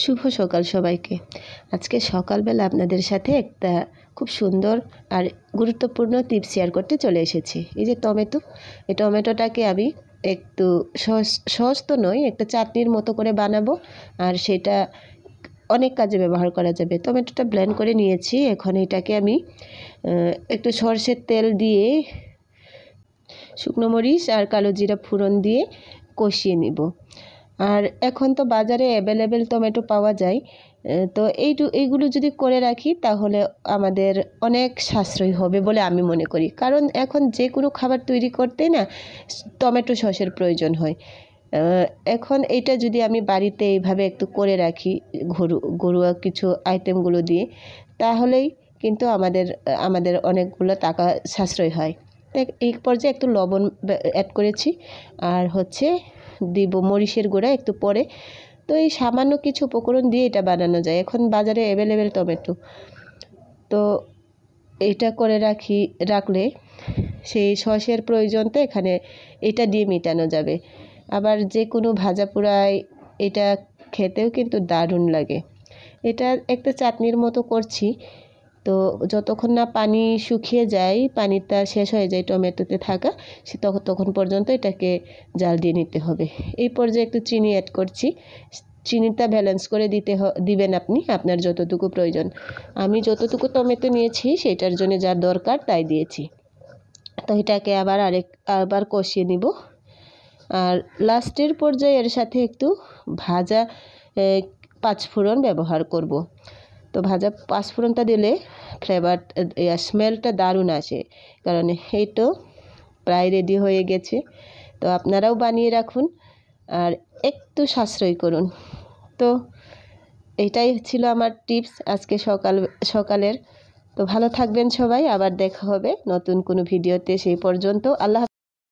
শুভ সকাল সবাইকে আজকে সকালবেলা আপনাদের সাথে একটা খুব সুন্দর আর গুরুত্বপূর্ণ টিপ শেয়ার করতে চলে এসেছি এই যে টমেটো এই টমেটোটাকে আমি একটু সস সহজ তো নয় একটা চাটনির মতো করে বানাবো আর সেটা অনেক কাজে ব্যবহার করা যাবে টমেটোটা ব্ল্যান্ড করে নিয়েছি এখন এটাকে আমি একটু সর্ষের তেল দিয়ে শুকনো মরিচ আর কালো জিরা ফোড়ন দিয়ে কষিয়ে নিব আর এখন তো বাজারে অ্যাভেলেবেল টমেটো পাওয়া যায় তো এইটু এইগুলো যদি করে রাখি তাহলে আমাদের অনেক সাশ্রয় হবে বলে আমি মনে করি কারণ এখন যে কোনো খাবার তৈরি করতে না টমেটো সসের প্রয়োজন হয় এখন এটা যদি আমি বাড়িতে এইভাবে একটু করে রাখি ঘরু ঘরুয়া কিছু আইটেমগুলো দিয়ে তাহলেই কিন্তু আমাদের আমাদের অনেকগুলো টাকা সাশ্রয় হয় এই পর্যায়ে একটু লবণ অ্যাড করেছি আর হচ্ছে দিব মরিচের গুঁড়া একটু পরে তো এই সামান্য কিছু উপকরণ দিয়ে এটা বানানো যায় এখন বাজারে অ্যাভেলেবেল টমেটো তো এটা করে রাখি রাখলে সেই সসের প্রয়োজন তো এখানে এটা দিয়ে মেটানো যাবে আবার যে কোনো ভাজা পোড়ায় এটা খেতেও কিন্তু দারুণ লাগে এটা একটা চাটনির মতো করছি তো যতক্ষণ না পানি শুকিয়ে যায় পানিটা শেষ হয়ে যায় টমেটোতে থাকা সে তখন পর্যন্ত এটাকে জাল দিয়ে নিতে হবে এই পর্যায়ে একটু চিনি অ্যাড করছি চিনিটা ব্যালেন্স করে দিতে দিবেন আপনি আপনার যতটুকু প্রয়োজন আমি যতটুকু টমেটো নিয়েছি সেটার জন্য যা দরকার তাই দিয়েছি তো এটাকে আবার আরেক আবার কষিয়ে নিব আর লাস্টের পর্যায়ে এর সাথে একটু ভাজা পাঁচফোড়ন ব্যবহার করব। তো ভাজা পাঁচফোড়নটা দিলে ফ্লেভার স্মেলটা দারুণ আসে কারণ এই তো প্রায় রেডি হয়ে গেছে তো আপনারাও বানিয়ে রাখুন আর একটু সাশ্রয় করুন তো এটাই ছিল আমার টিপস আজকে সকাল সকালের তো ভালো থাকবেন সবাই আবার দেখা হবে নতুন কোনো ভিডিওতে সেই পর্যন্ত আল্লাহ